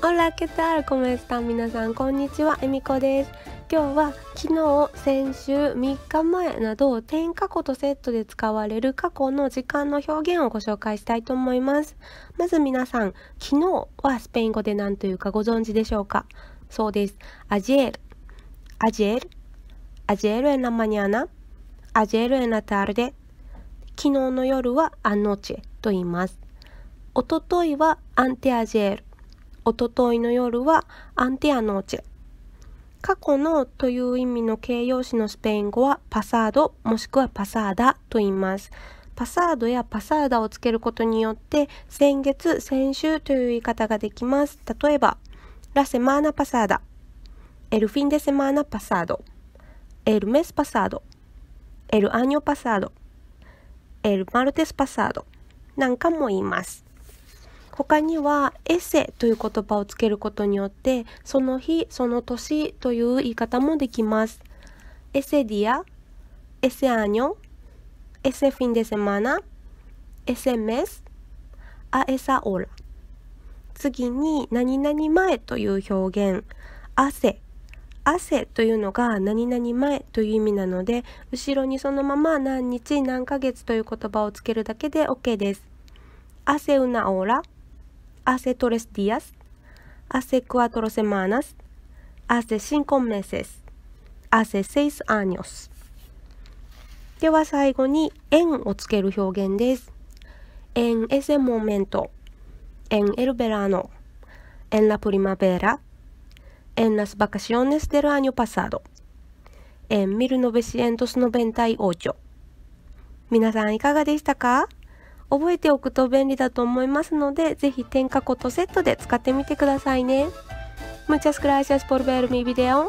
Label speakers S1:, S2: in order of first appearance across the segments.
S1: オラケタールコメスタ皆さんこんにちはえみこです今日は昨日先週3日前など点過去とセットで使われる過去の時間の表現をご紹介したいと思いますまず皆さん昨日はスペイン語で何というかご存知でしょうかそうですアジエルアジエルアジエルエナマニアナアジエルエナタールで昨日の夜はアノチェと言いますおとといはアンテアジエルおとといの夜はアンティアノーチェ。過去のという意味の形容詞のスペイン語はパサードもしくはパサーダと言います。パサードやパサーダをつけることによって先月、先週という言い方ができます。例えば、ラセマーナパサーダ、エルフィンデセマーナパサード、エルメスパサード、エルアニョパサード、エルマルテスパサードなんかも言います。他にはエッセという言葉をつけることによってその日その年という言い方もできますエセディアエセアニョエセフィンデセマナエセメスアエサオラ次に何々前という表現汗汗というのが何々前という意味なので後ろにそのまま何日何ヶ月という言葉をつけるだけで OK です。汗うなオーラ hace tres días, hace cuatro semanas, hace cinco meses, hace seis años. En ese momento, en el verano, en la primavera, en las vacaciones del año pasado, en 1998. 1998。皆さんいかがでしたか覚えておくと便利だと思いますので、ぜひ添加ことセットで使ってみてくださいね。Muchas gracias por ver mi video.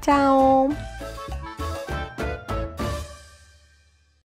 S1: Chao!